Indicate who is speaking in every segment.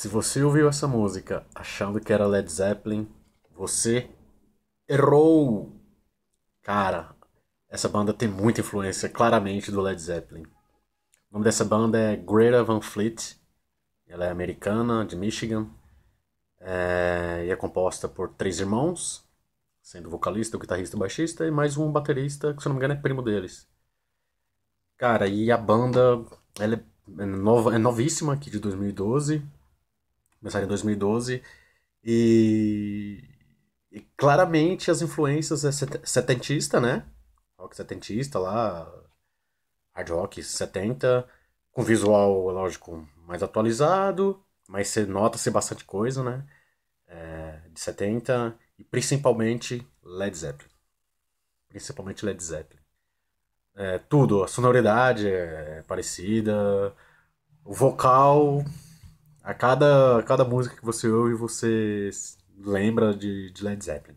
Speaker 1: Se você ouviu essa música achando que era Led Zeppelin, você errou! Cara, essa banda tem muita influência claramente do Led Zeppelin. O nome dessa banda é Greta Van Fleet. Ela é americana, de Michigan, é... e é composta por três irmãos, sendo vocalista, guitarrista e baixista, e mais um baterista, que se não me engano é primo deles. Cara, e a banda, ela é, é nova, é novíssima aqui de 2012, começaram em 2012, e, e claramente as influências é setentista, né? Rock setentista lá, hard rock 70, com visual, lógico, mais atualizado, mas você nota-se bastante coisa, né? É, de 70, e principalmente Led Zeppelin. Principalmente Led Zeppelin. É, tudo, a sonoridade é parecida, o vocal a cada, a cada música que você ouve, você lembra de, de Led Zeppelin.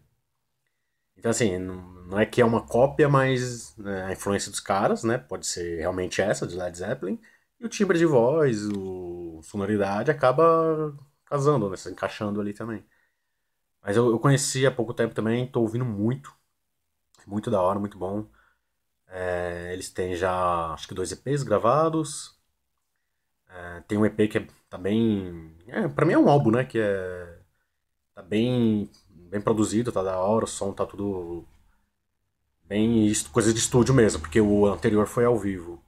Speaker 1: Então, assim, não, não é que é uma cópia, mas né, a influência dos caras, né? Pode ser realmente essa, de Led Zeppelin. E o timbre de voz, o sonoridade, acaba casando, né? Se encaixando ali também. Mas eu, eu conheci há pouco tempo também, tô ouvindo muito. Muito da hora, muito bom. É, eles têm já, acho que dois EPs gravados. É, tem um EP que é tá bem. É, pra mim é um álbum, né? Que é. Tá bem. Bem produzido, tá da hora, o som tá tudo. Bem. Coisa de estúdio mesmo, porque o anterior foi ao vivo.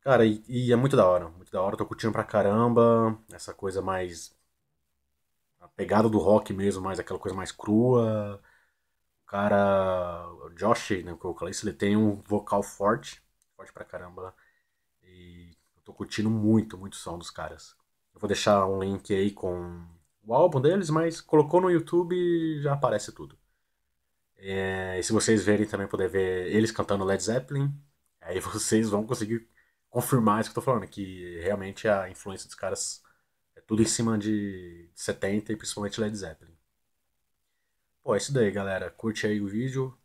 Speaker 1: Cara, e, e é muito da hora, muito da hora, tô curtindo pra caramba. Essa coisa mais. A pegada do rock mesmo, mais aquela coisa mais crua. O cara. O Josh, né, o vocalista, ele tem um vocal forte, forte pra caramba tô curtindo muito, muito o som dos caras. Eu vou deixar um link aí com o álbum deles, mas colocou no YouTube já aparece tudo. É, e se vocês verem também, poder ver eles cantando Led Zeppelin, aí vocês vão conseguir confirmar isso que eu tô falando, que realmente a influência dos caras é tudo em cima de 70 e principalmente Led Zeppelin. Pô, é isso daí, galera. Curte aí o vídeo,